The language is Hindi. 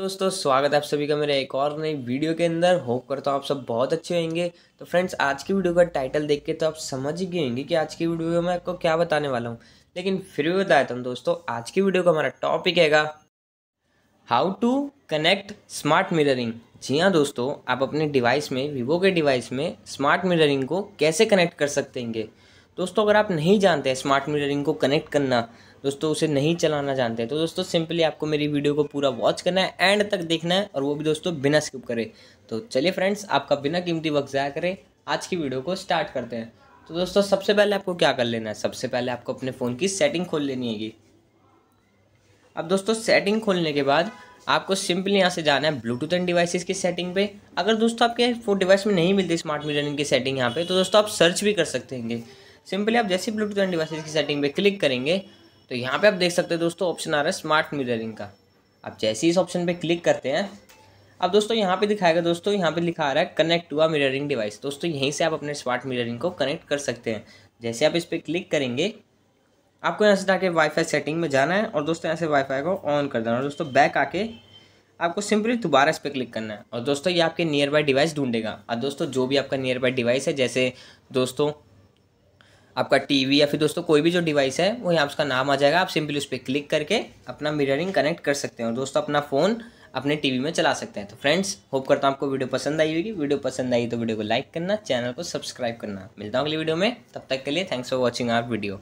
दोस्तों स्वागत है आप सभी का मेरे एक और नई वीडियो के अंदर होप करता हूँ आप सब बहुत अच्छे होंगे तो फ्रेंड्स आज की वीडियो का टाइटल देख के तो आप समझ ही गए होंगे कि आज की वीडियो में आपको क्या बताने वाला हूँ लेकिन फिर भी बताया था हूँ दोस्तों आज की वीडियो का हमारा टॉपिक हैगा how to connect smart mirroring जी हाँ दोस्तों आप अपने डिवाइस में वीवो के डिवाइस में स्मार्ट मिररिंग को कैसे कनेक्ट कर सकते हैं दोस्तों अगर आप नहीं जानते हैं स्मार्ट मीटरिंग को कनेक्ट करना दोस्तों उसे नहीं चलाना जानते तो दोस्तों सिंपली आपको मेरी वीडियो को पूरा वॉच करना है एंड तक देखना है और वो भी दोस्तों बिना स्किप करे तो चलिए फ्रेंड्स आपका बिना कीमती वक्त ज़ाया करें आज की वीडियो को स्टार्ट करते हैं तो दोस्तों सबसे पहले आपको क्या कर लेना है सबसे पहले आपको अपने फ़ोन की सेटिंग खोल लेनी है अब दोस्तों सेटिंग खोलने के बाद आपको सिंपली यहाँ से जाना है ब्लूटूथ एंड डिवाइसेस की सेटिंग पे अगर दोस्तों आपके फोन डिवाइस में नहीं मिलती स्मार्ट मीटरिंग की सेटिंग यहाँ पे तो दोस्तों आप सर्च भी कर सकते हैं सिंपली आप जैसे ब्लूटूथ एंड की सेटिंग पे क्लिक करेंगे तो यहाँ पे आप देख सकते हैं दोस्तों ऑप्शन आ रहा है स्मार्ट मिररिंग का आप जैसे ही इस ऑप्शन पे क्लिक करते हैं अब दोस्तों यहाँ पे दिखाएगा दोस्तों यहाँ पे लिखा आ रहा है कनेक्ट हुआ मिररिंग डिवाइस दोस्तों यहीं से आप अपने स्मार्ट मिररिंग को कनेक्ट कर सकते हैं जैसे आप इस पर क्लिक करेंगे आपको यहाँ से जाके वाईफाई सेटिंग में जाना है और दोस्तों यहाँ से वाईफाई को ऑन कर देना है दोस्तों बैक आके आपको सिंपली दोबारा इस पर क्लिक करना है और दोस्तों ये आपके नियर बाई डिवाइस ढूंढेगा और दोस्तों जो भी आपका नियर बाय डिवाइस है जैसे दोस्तों आपका टीवी या फिर दोस्तों कोई भी जो डिवाइस है वो यहाँ उसका नाम आ जाएगा आप सिंपली उस पर क्लिक करके अपना मिररिंग कनेक्ट कर सकते हैं और दोस्तों अपना फ़ोन अपने टीवी में चला सकते हैं तो फ्रेंड्स होप करता हूँ आपको वीडियो पसंद आई होगी वीडियो पसंद आई तो वीडियो को लाइक करना चैनल को सब्सक्राइब करना मिलता हूँ अगली वीडियो में तब तक के लिए thanks for watching our video